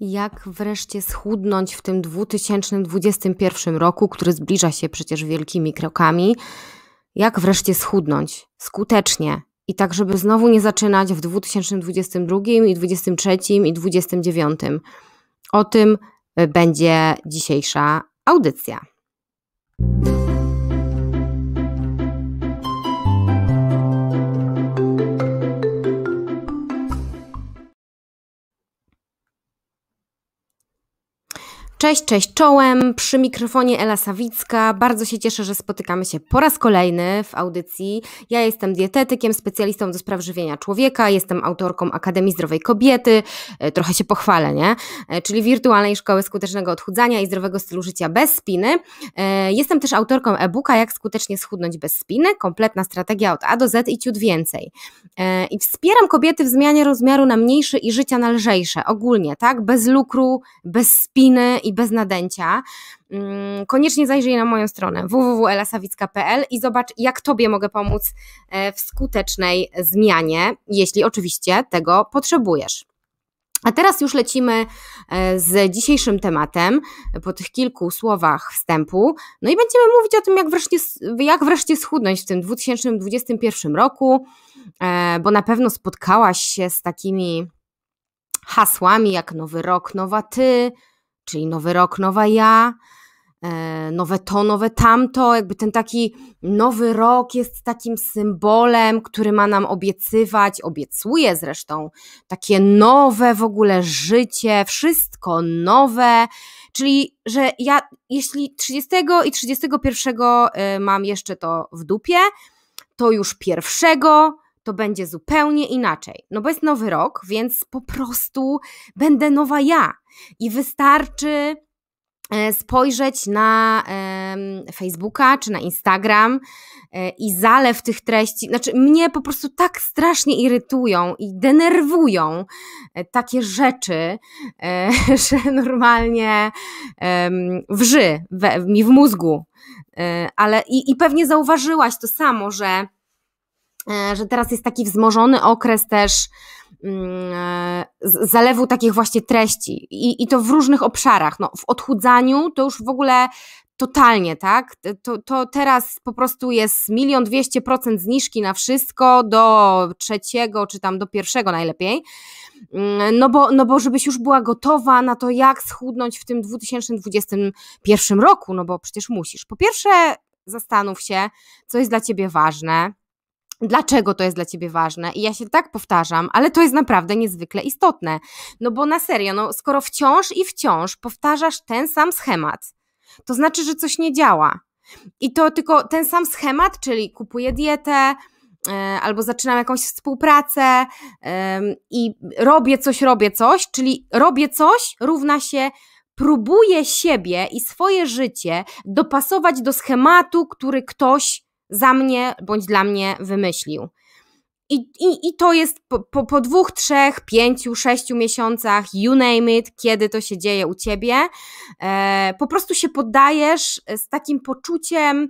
Jak wreszcie schudnąć w tym 2021 roku, który zbliża się przecież wielkimi krokami? Jak wreszcie schudnąć skutecznie i tak, żeby znowu nie zaczynać w 2022 i 2023 i 2029? O tym będzie dzisiejsza audycja. Cześć, cześć czołem, przy mikrofonie Ela Sawicka. Bardzo się cieszę, że spotykamy się po raz kolejny w audycji. Ja jestem dietetykiem, specjalistą do spraw żywienia człowieka, jestem autorką Akademii Zdrowej Kobiety, e, trochę się pochwalę, nie? E, czyli wirtualnej szkoły skutecznego odchudzania i zdrowego stylu życia bez spiny. E, jestem też autorką e-booka Jak skutecznie schudnąć bez spiny, kompletna strategia od A do Z i ciut więcej. I wspieram kobiety w zmianie rozmiaru na mniejsze i życia na lżejsze, ogólnie, tak? Bez lukru, bez spiny i bez nadęcia, mm, koniecznie zajrzyj na moją stronę www.elasawicka.pl i zobacz, jak Tobie mogę pomóc e, w skutecznej zmianie, jeśli oczywiście tego potrzebujesz. A teraz już lecimy e, z dzisiejszym tematem, po tych kilku słowach wstępu. No i będziemy mówić o tym, jak wreszcie, jak wreszcie schudnąć w tym 2021 roku, e, bo na pewno spotkałaś się z takimi hasłami jak Nowy Rok, Nowa Ty, czyli nowy rok, nowa ja, e, nowe to, nowe tamto, jakby ten taki nowy rok jest takim symbolem, który ma nam obiecywać, obiecuje zresztą takie nowe w ogóle życie, wszystko nowe, czyli że ja jeśli 30 i 31 e, mam jeszcze to w dupie, to już pierwszego to będzie zupełnie inaczej. No bo jest nowy rok, więc po prostu będę nowa ja. I wystarczy e, spojrzeć na Facebooka czy na Instagram e, i zalew tych treści. Znaczy, mnie po prostu tak strasznie irytują i denerwują e, takie rzeczy, że normalnie wrzy mi w mózgu. Ale i, i pewnie zauważyłaś to samo, że E, że teraz jest taki wzmożony okres też mm, e, zalewu takich właśnie treści i, i to w różnych obszarach. No, w odchudzaniu to już w ogóle totalnie, tak? To, to teraz po prostu jest milion dwieście procent zniżki na wszystko do trzeciego czy tam do pierwszego najlepiej. Mm, no bo, no bo żebyś już była gotowa na to, jak schudnąć w tym 2021 roku, no bo przecież musisz. Po pierwsze, zastanów się, co jest dla ciebie ważne, dlaczego to jest dla ciebie ważne. I ja się tak powtarzam, ale to jest naprawdę niezwykle istotne. No bo na serio, no skoro wciąż i wciąż powtarzasz ten sam schemat, to znaczy, że coś nie działa. I to tylko ten sam schemat, czyli kupuję dietę, e, albo zaczynam jakąś współpracę i robię coś, robię coś, czyli robię coś równa się próbuję siebie i swoje życie dopasować do schematu, który ktoś za mnie bądź dla mnie wymyślił. I, i, i to jest po, po, po dwóch, trzech, pięciu, sześciu miesiącach, you name it, kiedy to się dzieje u ciebie, e, po prostu się poddajesz e, z takim poczuciem,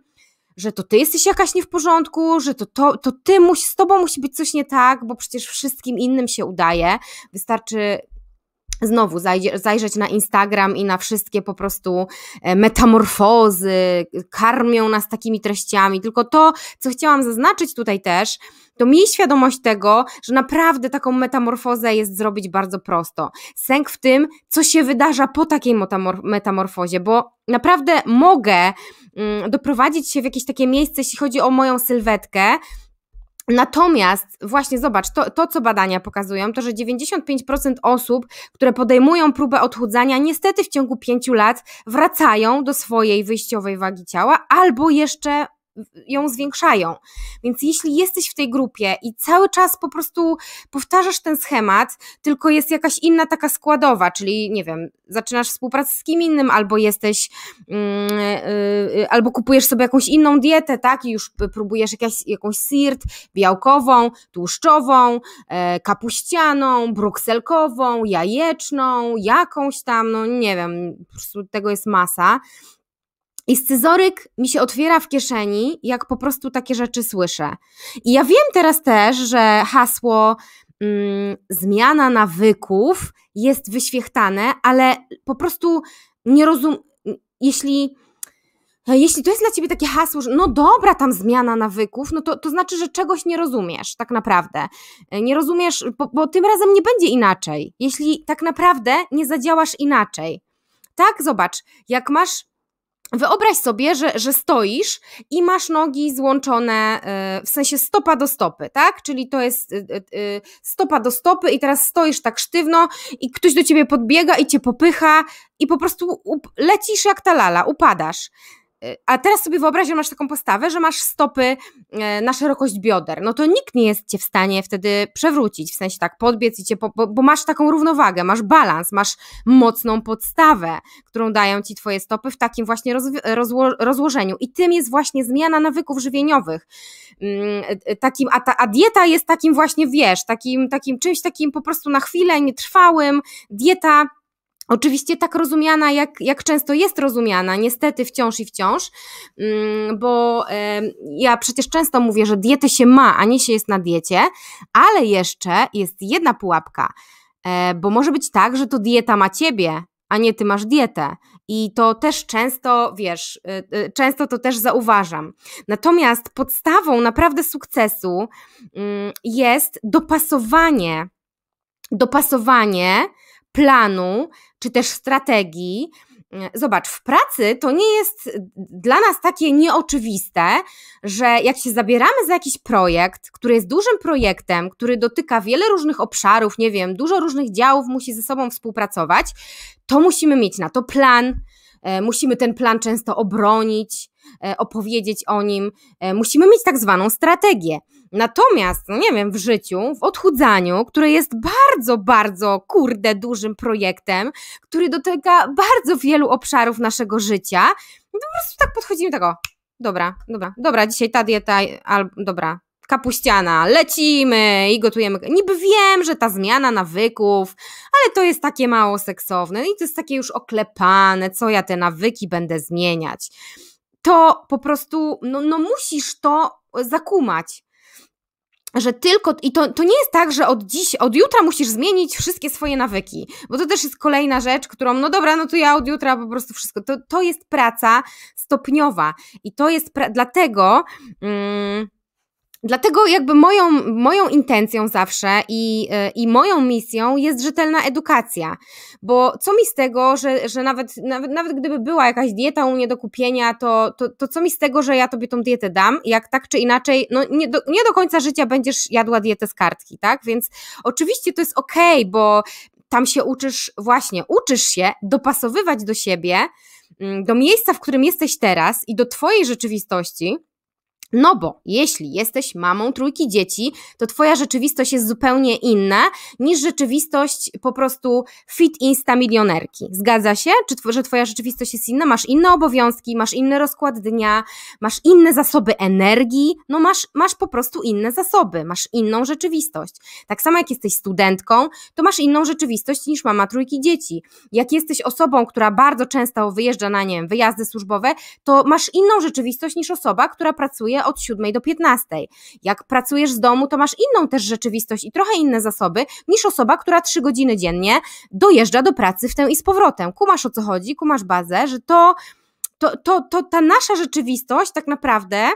że to ty jesteś jakaś nie w porządku, że to, to, to ty musi, z tobą musi być coś nie tak, bo przecież wszystkim innym się udaje. Wystarczy Znowu zajrzeć na Instagram i na wszystkie po prostu e, metamorfozy, karmią nas takimi treściami. Tylko to, co chciałam zaznaczyć tutaj też, to miej świadomość tego, że naprawdę taką metamorfozę jest zrobić bardzo prosto. Sęk w tym, co się wydarza po takiej metamorfozie, bo naprawdę mogę mm, doprowadzić się w jakieś takie miejsce, jeśli chodzi o moją sylwetkę, Natomiast właśnie zobacz, to, to, co badania pokazują, to że 95% osób, które podejmują próbę odchudzania, niestety w ciągu 5 lat wracają do swojej wyjściowej wagi ciała albo jeszcze ją zwiększają. Więc jeśli jesteś w tej grupie i cały czas po prostu powtarzasz ten schemat, tylko jest jakaś inna taka składowa, czyli nie wiem, zaczynasz współpracę z kim innym, albo jesteś, yy, yy, albo kupujesz sobie jakąś inną dietę, tak, i już próbujesz jakaś, jakąś sirt białkową, tłuszczową, e, kapuścianą, brukselkową, jajeczną, jakąś tam, no nie wiem, po prostu tego jest masa i scyzoryk mi się otwiera w kieszeni, jak po prostu takie rzeczy słyszę. I ja wiem teraz też, że hasło mm, zmiana nawyków jest wyświechtane, ale po prostu nie rozum... Jeśli jeśli to jest dla ciebie takie hasło, że no dobra, tam zmiana nawyków, no to, to znaczy, że czegoś nie rozumiesz tak naprawdę. Nie rozumiesz, bo, bo tym razem nie będzie inaczej, jeśli tak naprawdę nie zadziałasz inaczej. Tak, zobacz, jak masz Wyobraź sobie, że, że stoisz i masz nogi złączone e, w sensie stopa do stopy, tak? Czyli to jest e, e, stopa do stopy i teraz stoisz tak sztywno i ktoś do ciebie podbiega i cię popycha i po prostu lecisz jak ta lala, upadasz. A teraz sobie wyobraź, że masz taką postawę, że masz stopy e, na szerokość bioder. No to nikt nie jest cię w stanie wtedy przewrócić, w sensie tak, podbiec i cię, po, bo, bo masz taką równowagę, masz balans, masz mocną podstawę, którą dają ci twoje stopy w takim właśnie roz, rozło, rozłożeniu. I tym jest właśnie zmiana nawyków żywieniowych. Mm, e, e, takim, a, ta, a dieta jest takim właśnie, wiesz, takim, takim czymś takim po prostu na chwilę, nietrwałym. Dieta Oczywiście tak rozumiana, jak, jak często jest rozumiana, niestety wciąż i wciąż, mm, bo ja przecież często mówię, że diety się ma, a nie się jest na diecie, ale jeszcze jest jedna pułapka, e, bo może być tak, że to dieta ma ciebie, a nie ty masz dietę. I to też często, wiesz, e, e, często to też zauważam. Natomiast podstawą naprawdę sukcesu mm, jest dopasowanie, dopasowanie planu czy też strategii. Zobacz, w pracy to nie jest dla nas takie nieoczywiste, że jak się zabieramy za jakiś projekt, który jest dużym projektem, który dotyka wiele różnych obszarów, nie wiem, dużo różnych działów musi ze sobą współpracować, to musimy mieć na to plan, e, musimy ten plan często obronić, E, opowiedzieć o nim. E, musimy mieć tak zwaną strategię. Natomiast, no nie wiem, w życiu, w odchudzaniu, które jest bardzo, bardzo, kurde, dużym projektem, który dotyka bardzo wielu obszarów naszego życia, no po prostu tak podchodzimy tego, tak, dobra, dobra, dobra, dzisiaj ta dieta, albo dobra, kapuściana, lecimy i gotujemy. Niby wiem, że ta zmiana nawyków, ale to jest takie mało seksowne i to jest takie już oklepane, co ja te nawyki będę zmieniać to po prostu, no, no musisz to zakumać że tylko, i to, to nie jest tak, że od dziś, od jutra musisz zmienić wszystkie swoje nawyki, bo to też jest kolejna rzecz, którą, no dobra, no to ja od jutra po prostu wszystko, to, to jest praca stopniowa i to jest, dlatego... Yy Dlatego jakby moją, moją intencją zawsze i, e, i moją misją jest rzetelna edukacja, bo co mi z tego, że, że nawet, nawet, nawet gdyby była jakaś dieta u mnie do kupienia, to, to, to co mi z tego, że ja tobie tą dietę dam, jak tak czy inaczej, no nie do, nie do końca życia będziesz jadła dietę z kartki, tak? Więc oczywiście to jest okej, okay, bo tam się uczysz, właśnie uczysz się dopasowywać do siebie, mm, do miejsca, w którym jesteś teraz i do twojej rzeczywistości, no bo jeśli jesteś mamą trójki dzieci, to twoja rzeczywistość jest zupełnie inna niż rzeczywistość po prostu fit insta milionerki. Zgadza się? Czy tw że twoja rzeczywistość jest inna? Masz inne obowiązki, masz inny rozkład dnia, masz inne zasoby energii, no masz, masz po prostu inne zasoby, masz inną rzeczywistość. Tak samo jak jesteś studentką, to masz inną rzeczywistość niż mama trójki dzieci. Jak jesteś osobą, która bardzo często wyjeżdża na nie wyjazdy służbowe, to masz inną rzeczywistość niż osoba, która pracuje od 7 do 15. Jak pracujesz z domu, to masz inną też rzeczywistość i trochę inne zasoby niż osoba, która 3 godziny dziennie dojeżdża do pracy w tę i z powrotem. Kumasz o co chodzi, kumasz bazę, że to, to, to, to ta nasza rzeczywistość tak naprawdę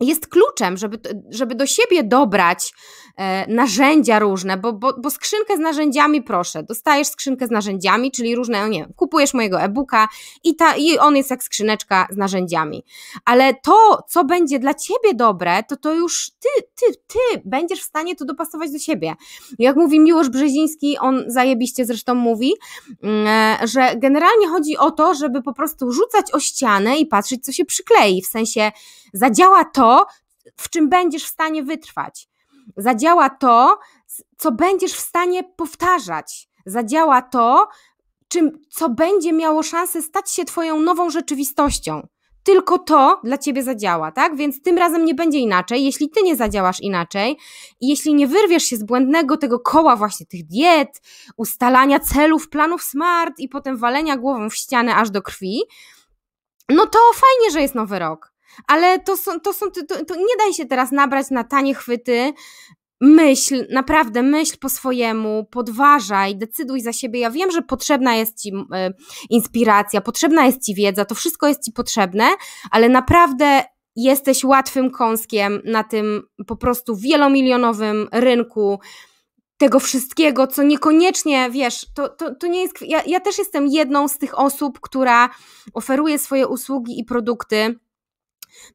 jest kluczem, żeby, żeby do siebie dobrać e, narzędzia różne, bo, bo, bo, skrzynkę z narzędziami, proszę, dostajesz skrzynkę z narzędziami, czyli różne, no nie kupujesz mojego e-booka i, ta, i on jest jak skrzyneczka z narzędziami. Ale to, co będzie dla ciebie dobre, to to już ty, ty, ty będziesz w stanie to dopasować do siebie. Jak mówi Miłosz Brzeziński, on zajebiście zresztą mówi, mm, e, że generalnie chodzi o to, żeby po prostu rzucać o ścianę i patrzeć, co się przyklei, w sensie zadziała to, to, w czym będziesz w stanie wytrwać. Zadziała to, co będziesz w stanie powtarzać. Zadziała to, czym, co będzie miało szansę stać się Twoją nową rzeczywistością. Tylko to dla ciebie zadziała, tak? Więc tym razem nie będzie inaczej. Jeśli ty nie zadziałasz inaczej i jeśli nie wyrwiesz się z błędnego tego koła właśnie tych diet, ustalania celów, planów smart i potem walenia głową w ścianę aż do krwi, no to fajnie, że jest nowy rok ale to są, to są, to, to nie daj się teraz nabrać na tanie chwyty, myśl, naprawdę myśl po swojemu, podważaj, decyduj za siebie. Ja wiem, że potrzebna jest ci e, inspiracja, potrzebna jest ci wiedza, to wszystko jest ci potrzebne, ale naprawdę jesteś łatwym kąskiem na tym po prostu wielomilionowym rynku tego wszystkiego, co niekoniecznie, wiesz, to, to, to nie jest... Ja, ja też jestem jedną z tych osób, która oferuje swoje usługi i produkty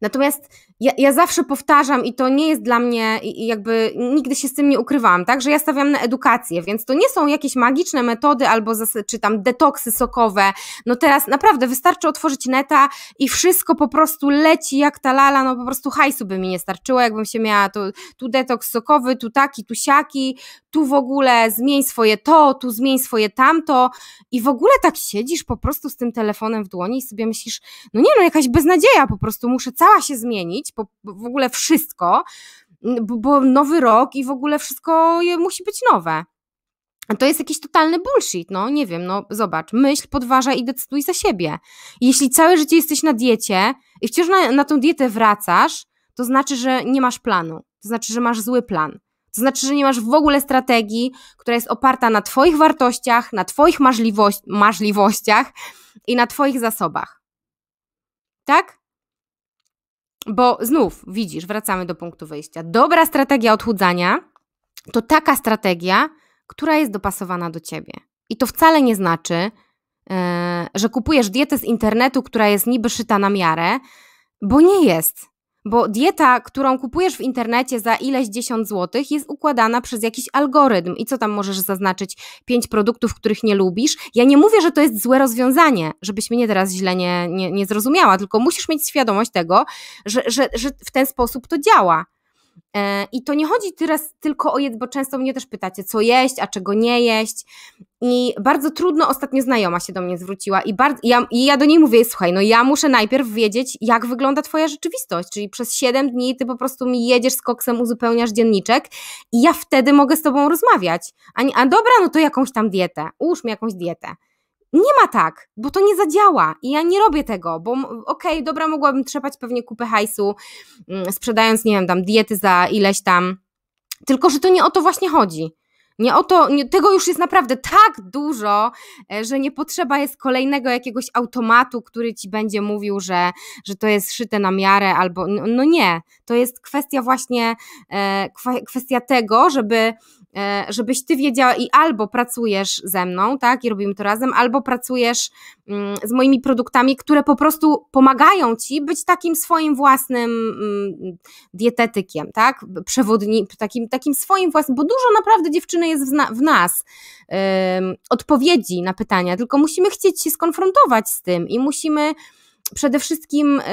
Natomiast ja, ja, zawsze powtarzam i to nie jest dla mnie, jakby nigdy się z tym nie ukrywałam, tak, że ja stawiam na edukację, więc to nie są jakieś magiczne metody albo czy tam detoksy sokowe. No teraz naprawdę wystarczy otworzyć neta i wszystko po prostu leci jak ta lala, no po prostu hajsu by mi nie starczyło, jakbym się miała tu detoks sokowy, tu taki, tu siaki, tu w ogóle zmień swoje to, tu zmień swoje tamto i w ogóle tak siedzisz po prostu z tym telefonem w dłoni i sobie myślisz, no nie no, jakaś beznadzieja po prostu, muszę cała się zmienić, po, w ogóle wszystko, bo, bo nowy rok i w ogóle wszystko musi być nowe. To jest jakiś totalny bullshit, no nie wiem, no zobacz, myśl, podważa i decyduj za siebie. Jeśli całe życie jesteś na diecie i wciąż na, na tą dietę wracasz, to znaczy, że nie masz planu, to znaczy, że masz zły plan. To znaczy, że nie masz w ogóle strategii, która jest oparta na Twoich wartościach, na Twoich możliwościach i na Twoich zasobach. Tak? Bo znów widzisz, wracamy do punktu wyjścia. Dobra strategia odchudzania to taka strategia, która jest dopasowana do ciebie. I to wcale nie znaczy, yy, że kupujesz dietę z internetu, która jest niby szyta na miarę, bo nie jest. Bo dieta, którą kupujesz w internecie za ileś dziesiąt złotych, jest układana przez jakiś algorytm. I co tam możesz zaznaczyć? Pięć produktów, których nie lubisz. Ja nie mówię, że to jest złe rozwiązanie, żebyś mnie teraz źle nie, nie, nie zrozumiała, tylko musisz mieć świadomość tego, że, że, że w ten sposób to działa. E, I to nie chodzi teraz tylko o jedzenie, bo często mnie też pytacie, co jeść, a czego nie jeść. I bardzo trudno, ostatnio znajoma się do mnie zwróciła i, bardzo, ja, i ja do niej mówię, słuchaj, no ja muszę najpierw wiedzieć, jak wygląda twoja rzeczywistość, czyli przez 7 dni ty po prostu mi jedziesz z koksem, uzupełniasz dzienniczek i ja wtedy mogę z tobą rozmawiać. A, nie, a dobra, no to jakąś tam dietę, ułóż mi jakąś dietę nie ma tak, bo to nie zadziała i ja nie robię tego, bo okej, okay, dobra, mogłabym trzepać pewnie kupę hajsu, mm, sprzedając, nie wiem, tam diety za ileś tam, tylko że to nie o to właśnie chodzi. Nie o to, nie, tego już jest naprawdę tak dużo, e, że nie potrzeba jest kolejnego jakiegoś automatu, który ci będzie mówił, że, że to jest szyte na miarę, albo no, no nie. To jest kwestia właśnie, e, kwestia tego, żeby E, żebyś ty wiedziała i albo pracujesz ze mną, tak, i robimy to razem, albo pracujesz mm, z moimi produktami, które po prostu pomagają ci być takim swoim własnym mm, dietetykiem, tak, przewodnikiem, takim, takim swoim własnym, bo dużo naprawdę dziewczyny jest w, nas odpowiedzi na pytania, tylko musimy chcieć się skonfrontować z tym i musimy przede wszystkim y,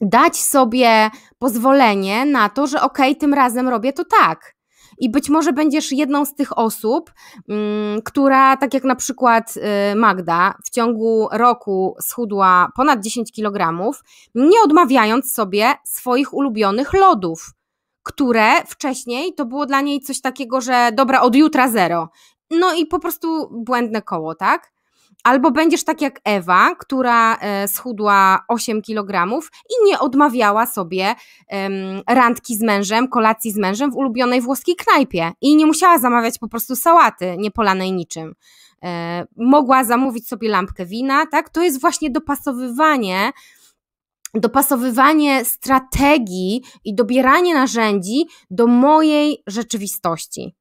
dać sobie pozwolenie na to, że okej, okay, tym razem robię to tak. I być może będziesz jedną z tych osób, mm, która, tak jak na przykład y, Magda, w ciągu roku schudła ponad 10 kg, nie odmawiając sobie swoich ulubionych lodów, które wcześniej to było dla niej coś takiego, że dobra, od jutra zero. No i po prostu błędne koło, tak? Albo będziesz tak jak Ewa, która e, schudła 8 kg i nie odmawiała sobie randki z mężem, kolacji z mężem w ulubionej włoskiej knajpie i nie musiała zamawiać po prostu sałaty niepolanej niczym. E, mogła zamówić sobie lampkę wina, tak? To jest właśnie dopasowywanie dopasowywanie strategii i dobieranie narzędzi do mojej rzeczywistości.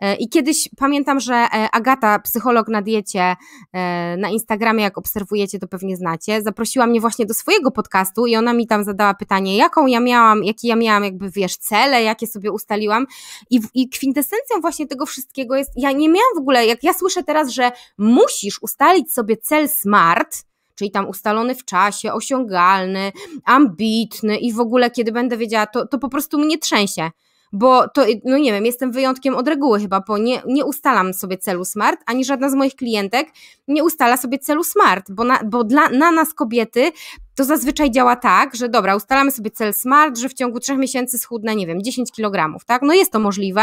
E, I kiedyś pamiętam, że e, Agata, psycholog na diecie e, na Instagramie, jak obserwujecie, to pewnie znacie, zaprosiła mnie właśnie do swojego podcastu i ona mi tam zadała pytanie, jaką ja miałam, jakie ja miałam, jakby wiesz, cele, jakie sobie ustaliłam. I, I kwintesencją właśnie tego wszystkiego jest, ja nie miałam w ogóle, jak ja słyszę teraz, że musisz ustalić sobie cel smart, czyli tam ustalony w czasie, osiągalny, ambitny i w ogóle kiedy będę wiedziała, to, to po prostu mnie trzęsie bo to, no nie wiem, jestem wyjątkiem od reguły chyba, bo nie, nie ustalam sobie celu smart, ani żadna z moich klientek nie ustala sobie celu smart, bo, na, bo dla, na nas kobiety to zazwyczaj działa tak, że dobra, ustalamy sobie cel smart, że w ciągu trzech miesięcy schudnę, nie wiem, 10 kg, tak? No jest to możliwe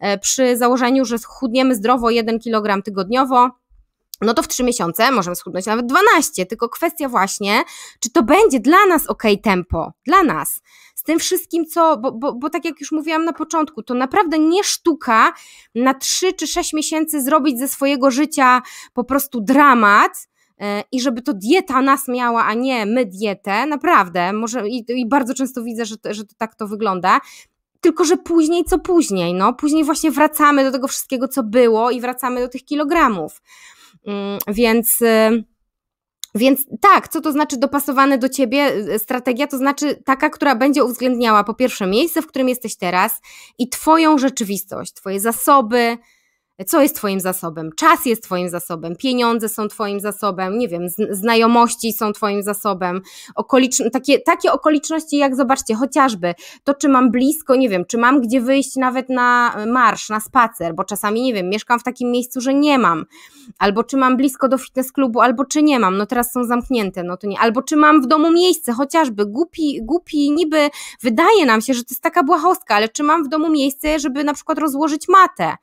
e, przy założeniu, że schudniemy zdrowo 1 kg tygodniowo no to w 3 miesiące możemy schudnąć nawet 12, tylko kwestia właśnie, czy to będzie dla nas ok tempo, dla nas tym wszystkim, co, bo, bo, bo tak jak już mówiłam na początku, to naprawdę nie sztuka na 3 czy 6 miesięcy zrobić ze swojego życia po prostu dramat, e, i żeby to dieta nas miała, a nie my dietę, naprawdę, może i, i bardzo często widzę, że, to, że to tak to wygląda. Tylko, że później co później, no, później właśnie wracamy do tego wszystkiego, co było i wracamy do tych kilogramów. Mm, więc y, więc tak, co to znaczy dopasowane do ciebie y, strategia? To znaczy taka, która będzie uwzględniała po pierwsze miejsce, w którym jesteś teraz i twoją rzeczywistość, twoje zasoby, co jest Twoim zasobem? Czas jest Twoim zasobem, pieniądze są Twoim zasobem, nie wiem, znajomości są Twoim zasobem, okolicz... takie, takie okoliczności, jak zobaczcie, chociażby to, czy mam blisko, nie wiem, czy mam gdzie wyjść nawet na marsz, na spacer, bo czasami, nie wiem, mieszkam w takim miejscu, że nie mam, albo czy mam blisko do fitness klubu, albo czy nie mam, no teraz są zamknięte, no to nie, albo czy mam w domu miejsce, chociażby głupi, głupi, niby wydaje nam się, że to jest taka błahostka, ale czy mam w domu miejsce, żeby na przykład rozłożyć matę?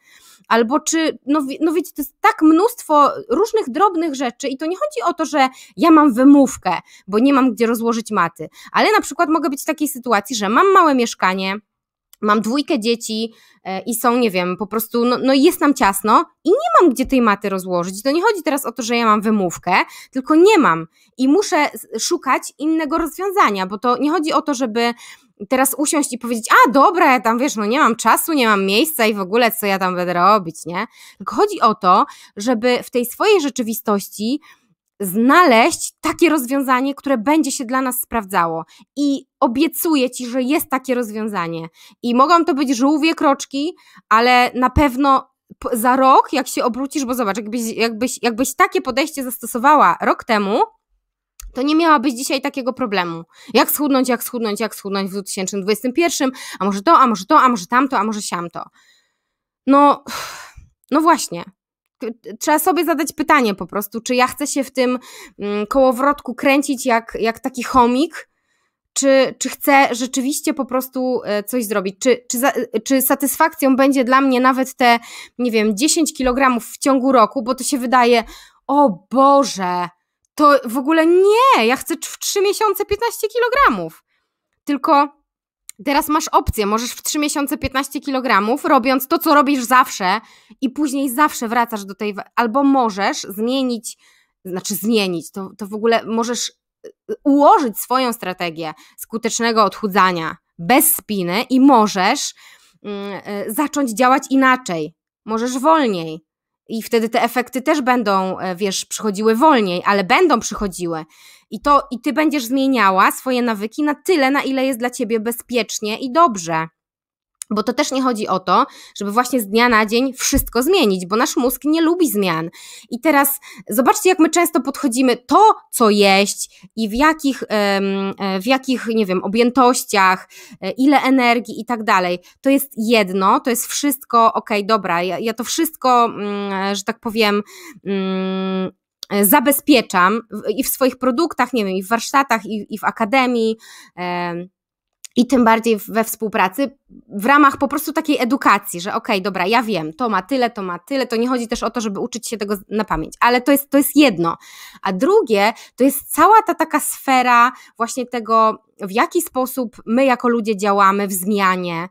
albo czy, no, no wiecie, to jest tak mnóstwo różnych drobnych rzeczy i to nie chodzi o to, że ja mam wymówkę, bo nie mam gdzie rozłożyć maty, ale na przykład mogę być w takiej sytuacji, że mam małe mieszkanie, mam dwójkę dzieci e, i są, nie wiem, po prostu, no, no, jest nam ciasno i nie mam gdzie tej maty rozłożyć. To nie chodzi teraz o to, że ja mam wymówkę, tylko nie mam i muszę szukać innego rozwiązania, bo to nie chodzi o to, żeby teraz usiąść i powiedzieć, a dobra, ja tam wiesz, no nie mam czasu, nie mam miejsca i w ogóle co ja tam będę robić, nie? Tylko chodzi o to, żeby w tej swojej rzeczywistości znaleźć takie rozwiązanie, które będzie się dla nas sprawdzało. I obiecuję ci, że jest takie rozwiązanie. I mogą to być żółwie, kroczki, ale na pewno za rok, jak się obrócisz, bo zobacz, jakbyś, jakbyś, jakbyś takie podejście zastosowała rok temu, to nie miałabyś dzisiaj takiego problemu. Jak schudnąć, jak schudnąć, jak schudnąć w 2021, a może to, a może to, a może tamto, a może siamto. No, no właśnie, trzeba sobie zadać pytanie po prostu, czy ja chcę się w tym mm, kołowrotku kręcić jak, jak taki chomik, czy, czy chcę rzeczywiście po prostu e, coś zrobić, czy, czy, czy satysfakcją będzie dla mnie nawet te, nie wiem, 10 kg w ciągu roku, bo to się wydaje, o Boże, to w ogóle nie, ja chcę w 3 miesiące 15 kg. Tylko Teraz masz opcję, możesz w 3 miesiące 15 kg, robiąc to, co robisz zawsze i później zawsze wracasz do tej, albo możesz zmienić, znaczy zmienić, to, to w ogóle możesz y, y, ułożyć swoją strategię skutecznego odchudzania bez spiny i możesz mm, y, zacząć działać inaczej. Możesz wolniej, i wtedy te efekty też będą, e, wiesz, przychodziły wolniej, ale będą przychodziły. I to i ty będziesz zmieniała swoje nawyki na tyle, na ile jest dla ciebie bezpiecznie i dobrze. Bo to też nie chodzi o to, żeby właśnie z dnia na dzień wszystko zmienić, bo nasz mózg nie lubi zmian. I teraz zobaczcie, jak my często podchodzimy to, co jeść i w jakich, e, w jakich nie wiem, objętościach, e, ile energii i tak dalej. To jest jedno, to jest wszystko, okej, okay, dobra, ja, ja to wszystko, mm, że tak powiem, mm, zabezpieczam i w swoich produktach, nie wiem, i w warsztatach, i, i w akademii i tym bardziej we współpracy, w ramach po prostu takiej edukacji, że okej, okay, dobra, ja wiem, to ma tyle, to ma tyle, to nie chodzi też o to, żeby uczyć się tego na pamięć, ale to jest, to jest jedno. A drugie, to jest cała ta taka sfera właśnie tego, w jaki sposób my jako ludzie działamy w zmianie,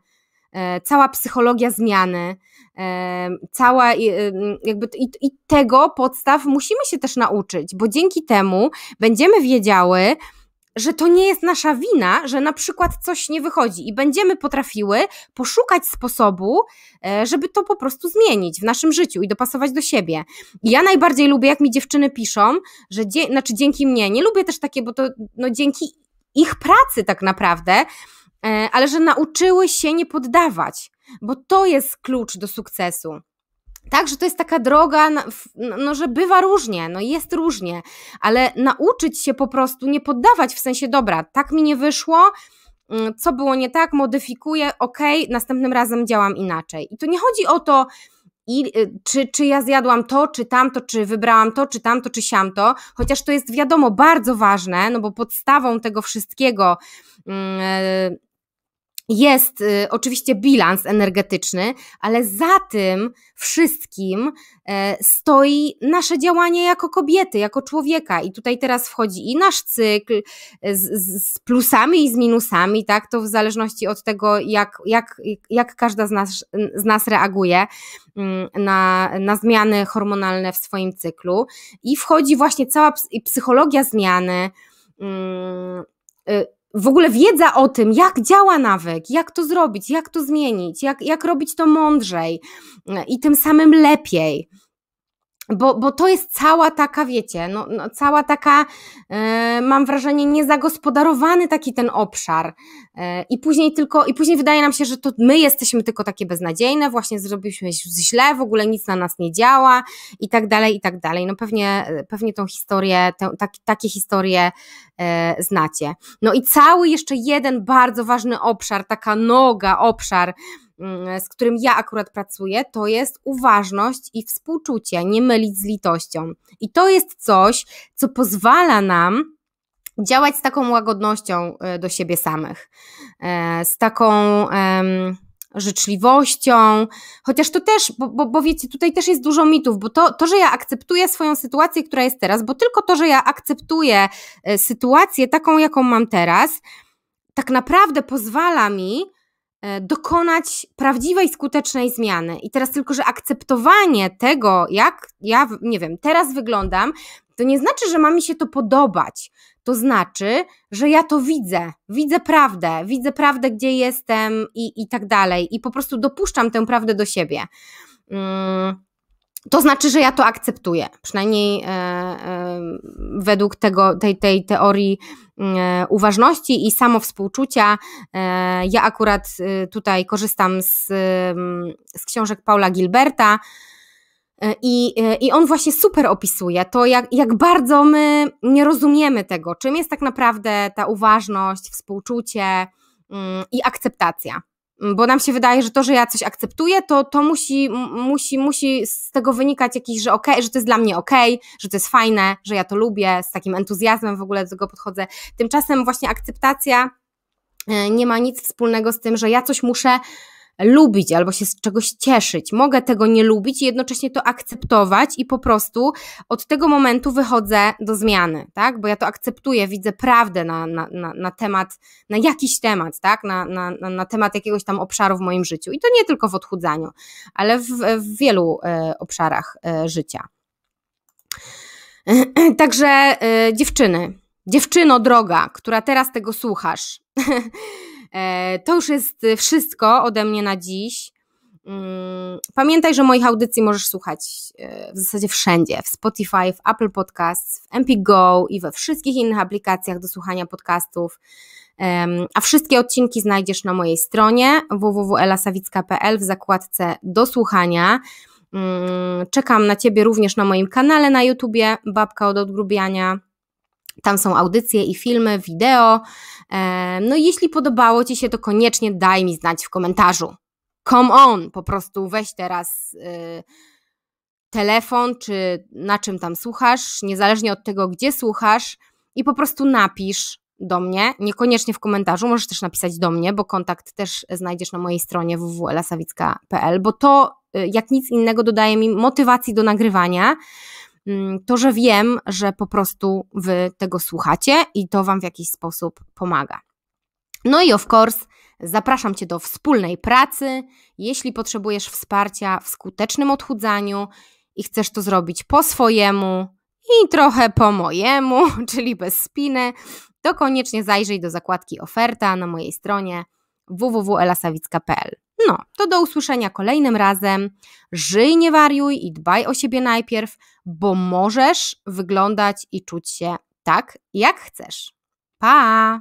e, cała psychologia zmiany, e, cała y, jakby i, i tego podstaw musimy się też nauczyć, bo dzięki temu będziemy wiedziały, że to nie jest nasza wina, że na przykład coś nie wychodzi i będziemy potrafiły poszukać sposobu, e, żeby to po prostu zmienić w naszym życiu i dopasować do siebie. I ja najbardziej lubię, jak mi dziewczyny piszą, że dzie znaczy dzięki mnie, nie lubię też takie, bo to no, dzięki ich pracy tak naprawdę, e, ale że nauczyły się nie poddawać, bo to jest klucz do sukcesu tak, że to jest taka droga, no, no, że bywa różnie, no jest różnie, ale nauczyć się po prostu nie poddawać w sensie, dobra, tak mi nie wyszło, mm, co było nie tak, modyfikuję, ok, następnym razem działam inaczej. I to nie chodzi o to, i, y, czy, czy ja zjadłam to, czy tamto, czy wybrałam to, czy tamto, czy siamto, chociaż to jest wiadomo bardzo ważne, no bo podstawą tego wszystkiego, mm, e, jest y, oczywiście bilans energetyczny, ale za tym wszystkim e, stoi nasze działanie jako kobiety, jako człowieka. I tutaj teraz wchodzi i nasz cykl e, z, z, plusami i z minusami, tak? To w zależności od tego, jak, jak, jak każda z nas, z nas reaguje mm, na, na zmiany hormonalne w swoim cyklu. I wchodzi właśnie cała psychologia zmiany mm, y, w ogóle wiedza o tym, jak działa nawyk, jak to zrobić, jak to zmienić, jak, jak robić to mądrzej mm, i tym samym lepiej bo, bo to jest cała taka, wiecie, no, no cała taka, e, mam wrażenie, niezagospodarowany taki ten obszar. E, I później tylko, i później wydaje nam się, że to my jesteśmy tylko takie beznadziejne, właśnie zrobiliśmy źle, w ogóle nic na nas nie działa i tak dalej, i tak dalej. No pewnie, pewnie tą historię, tak, takie historie e, znacie. No i cały jeszcze jeden bardzo ważny obszar, taka noga, obszar, Mm, z którym ja akurat pracuję, to jest uważność i współczucie, nie mylić z litością. I to jest coś, co pozwala nam działać z taką łagodnością e, do siebie samych, e, z taką życzliwością, chociaż to też, bo, bo, bo, wiecie, tutaj też jest dużo mitów, bo to, to, że ja akceptuję swoją sytuację, która jest teraz, bo tylko to, że ja akceptuję e, sytuację taką, jaką mam teraz, tak naprawdę pozwala mi E, dokonać prawdziwej, skutecznej zmiany. I teraz tylko, że akceptowanie tego, jak ja, nie wiem, teraz wyglądam, to nie znaczy, że ma mi się to podobać. To znaczy, że ja to widzę, widzę prawdę, widzę prawdę, gdzie jestem i, i tak dalej. I po prostu dopuszczam tę prawdę do siebie. Mm, to znaczy, że ja to akceptuję. Przynajmniej e, według tego, tej, tej teorii uważności i samowspółczucia. E, ja akurat e, tutaj korzystam z, z książek Paula Gilberta. E, I, I on właśnie super opisuje to, jak, jak bardzo my nie rozumiemy tego, czym jest tak naprawdę ta uważność, współczucie i akceptacja bo nam się wydaje, że to, że ja coś akceptuję, to, to musi, musi, musi z tego wynikać jakiś, że okej, okay, że to jest dla mnie okej, że to jest fajne, że ja to lubię, z takim entuzjazmem w ogóle do tego podchodzę. Tymczasem właśnie akceptacja e, nie ma nic wspólnego z tym, że ja coś muszę lubić albo się z czegoś cieszyć. Mogę tego nie lubić i jednocześnie to akceptować i po prostu od tego momentu wychodzę do zmiany, tak? Bo ja to akceptuję, widzę prawdę na, na, na, na temat, na jakiś temat, tak? Na, na, na temat jakiegoś tam obszaru w moim życiu. I to nie tylko w odchudzaniu, ale w, w wielu e, obszarach e, życia. Także e, dziewczyny, dziewczyno droga, która teraz tego słuchasz, E, to już jest e, wszystko ode mnie na dziś. Mm, pamiętaj, że moich audycji możesz słuchać e, w zasadzie wszędzie, w Spotify, w Apple Podcasts, w MP Go i we wszystkich innych aplikacjach do słuchania podcastów. A wszystkie odcinki znajdziesz na mojej stronie www.elasawicka.pl w zakładce do słuchania. Mm, czekam na Ciebie również na moim kanale na YouTubie Babka od Odgrubiania. Tam są audycje i filmy, wideo. No jeśli podobało Ci się, to koniecznie daj mi znać w komentarzu. Come on, po prostu weź teraz y, telefon, czy na czym tam słuchasz, niezależnie od tego, gdzie słuchasz, i po prostu napisz do mnie, niekoniecznie w komentarzu, możesz też napisać do mnie, bo kontakt też znajdziesz na mojej stronie www.lasawicka.pl, bo to y, jak nic innego dodaje mi motywacji do nagrywania, Mm, to, że wiem, że po prostu wy tego słuchacie i to wam w jakiś sposób pomaga. No i of course, zapraszam Cię do wspólnej pracy. Jeśli potrzebujesz wsparcia w skutecznym odchudzaniu i chcesz to zrobić po swojemu i trochę po mojemu, czyli bez spiny, to koniecznie zajrzyj do zakładki oferta na mojej stronie www.elasawicka.pl. No, to do usłyszenia kolejnym razem. Żyj, nie wariuj i dbaj o siebie najpierw, bo możesz wyglądać i czuć się tak, jak chcesz. Pa!